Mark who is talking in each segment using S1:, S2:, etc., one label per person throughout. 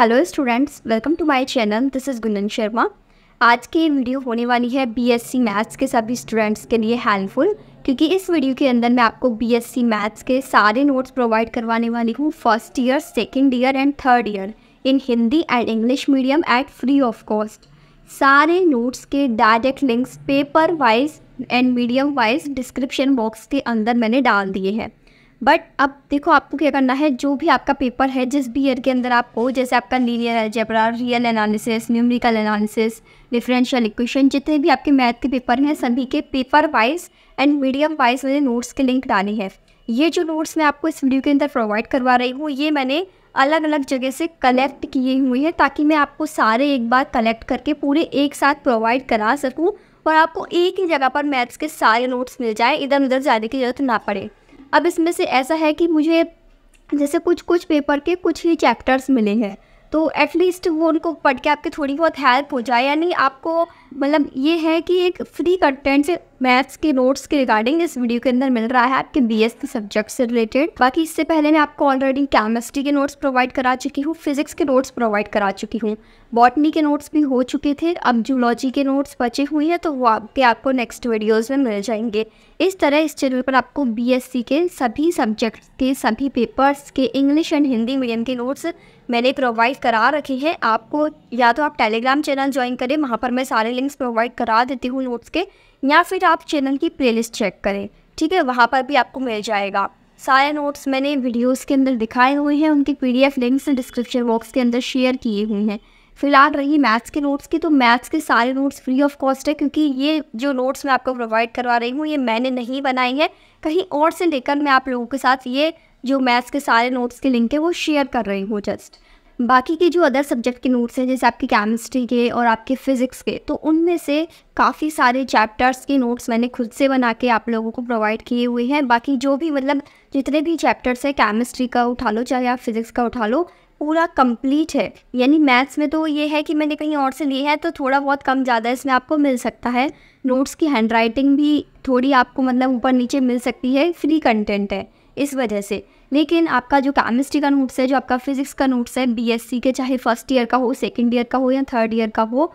S1: hello students welcome to my channel this is Gundan Sharma आज की video होने वाली है बीएससी मैथ्स के सभी स्टूडेंट्स के लिए हेल्पफुल क्योंकि इस वीडियो के अंदर मैं आपको बीएससी मैथ्स के सारे नोट्स प्रोवाइड करवाने वाली हूँ first year second year and third year in Hindi and English medium at free of cost सारे नोट्स के direct links paper wise and medium wise description box के अंदर मैंने डाल दिए हैं बट अब देखो आपको क्या करना है जो भी आपका पेपर है जिस भी ईयर के अंदर आप हो जैसे आपका linear algebra real analysis numerical analysis differential equation जितने भी आपके मैथ के पेपर हैं सभी के paper wise and medium wise मैंने नोट्स के लिंक डाले हैं ये जो नोट्स मैं आपको इस वीडियो के अंदर प्रोवाइड करवा रही हूँ ये मैंने अलग अलग जगह से कलेक्ट किए हुए हैं ताकि मैं आपको सारे एक बार कलेक्ट करके पूरे एक साथ प्रोवाइड करा सकूँ और आपको एक ही जगह पर मैथ्स के सारे नोट्स मिल जाए इधर उधर जाने की ज़रूरत ना पड़े अब इसमें से ऐसा है कि मुझे जैसे कुछ कुछ पेपर के कुछ ही चैप्टर्स मिले हैं तो एटलीस्ट वो उनको पढ़ के आपके थोड़ी बहुत हेल्प हो जाए यानी आपको मतलब ये है कि एक फ्री कंटेंट मैथ्स के नोट्स के रिगार्डिंग इस वीडियो के अंदर मिल रहा है आपके बी एस के सब्जेक्ट से रिलेटेड बाकी इससे पहले मैं आपको ऑलरेडी केमिस्ट्री के नोट्स प्रोवाइड करा चुकी हूँ फिजिक्स के नोट्स प्रोवाइड करा चुकी हूँ बॉटनी के नोट्स भी हो चुके थे अब जूलॉजी के नोट्स बचे हुए हैं तो वो आपके आपको नेक्स्ट वीडियोज़ में मिल जाएंगे इस तरह इस चैनल पर आपको बी के सभी सब्जेक्ट के सभी पेपर्स के इंग्लिश एंड हिंदी मीडियम के नोट्स मैंने प्रोवाइड करा रखे हैं आपको या तो आप टेलीग्राम चैनल ज्वाइन करें वहाँ पर मैं सारे लिंक्स प्रोवाइड करा देती हूँ नोट्स के या फिर आप चैनल की प्लेलिस्ट चेक करें ठीक है वहाँ पर भी आपको मिल जाएगा सारे नोट्स मैंने वीडियोस के अंदर दिखाए हुए हैं उनकी पीडीएफ लिंक्स डिस्क्रिप्शन बॉक्स के अंदर शेयर किए हुए हैं फिलहाल रही मैथ्स के नोट्स की तो मैथ्स के सारे नोट्स फ्री ऑफ कॉस्ट है क्योंकि ये जो नोट्स मैं आपको प्रोवाइड करवा रही हूँ ये मैंने नहीं बनाई है कहीं और से लेकर मैं आप लोगों के साथ ये जो मैथ्स के सारे नोट्स के लिंक है वो शेयर कर रही हूँ जस्ट बाकी के जो अदर सब्जेक्ट के नोट्स हैं जैसे आपके केमिस्ट्री के और आपके फ़िज़िक्स के तो उनमें से काफ़ी सारे चैप्टर्स के नोट्स मैंने खुद से बना के आप लोगों को प्रोवाइड किए हुए हैं बाकी जो भी मतलब जितने भी चैप्टर्स हैं केमिस्ट्री का उठा लो चाहे आप फिज़िक्स का उठा लो पूरा कंप्लीट है यानी मैथ्स में तो ये है कि मैंने कहीं और से लिए है तो थोड़ा बहुत कम ज़्यादा इसमें आपको मिल सकता है नोट्स की हैंड राइटिंग भी थोड़ी आपको मतलब ऊपर नीचे मिल सकती है फ्री कंटेंट है इस वजह से लेकिन आपका जो केमिस्ट्री का नोट्स है जो आपका फिजिक्स का नोट्स है बीएससी के चाहे फर्स्ट ईयर का हो सेकेंड ईयर का हो या थर्ड ईयर का हो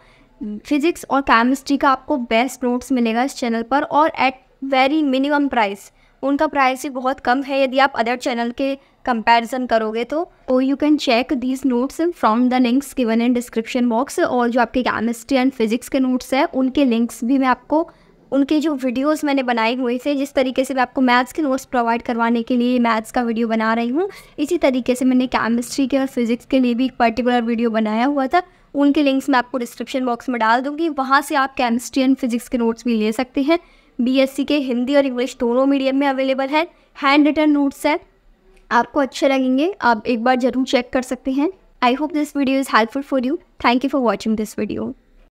S1: फिजिक्स और केमिस्ट्री का आपको बेस्ट नोट्स मिलेगा इस चैनल पर और एट वेरी मिनिमम प्राइस उनका प्राइस ही बहुत कम है यदि आप अदर चैनल के कंपैरिजन करोगे तो oh you can check these notes from the links given in description box और जो आपके केमिस्ट्री एंड फिजिक्स के नोट्स हैं उनके लिंक्स भी मैं आपको उनके जो वीडियोस मैंने बनाए हुए थे जिस तरीके से मैं आपको मैथ्स के नोट्स प्रोवाइड करवाने के लिए मैथ्स का वीडियो बना रही हूँ इसी तरीके से मैंने केमिस्ट्री के और फिज़िक्स के लिए भी एक पर्टिकुलर वीडियो बनाया हुआ था उनके लिंक्स मैं आपको डिस्क्रिप्शन बॉक्स में डाल दूँगी वहाँ से आप केमिस्ट्री एंड फिज़िक्स के नोट्स भी ले सकते हैं बी के हिंदी और इंग्लिश दोनों मीडियम में अवेलेबल है हैंड रिटर्न नोट्स है आपको अच्छे लगेंगे आप एक बार ज़रूर चेक कर सकते हैं I hope this video is helpful for you thank you for watching this video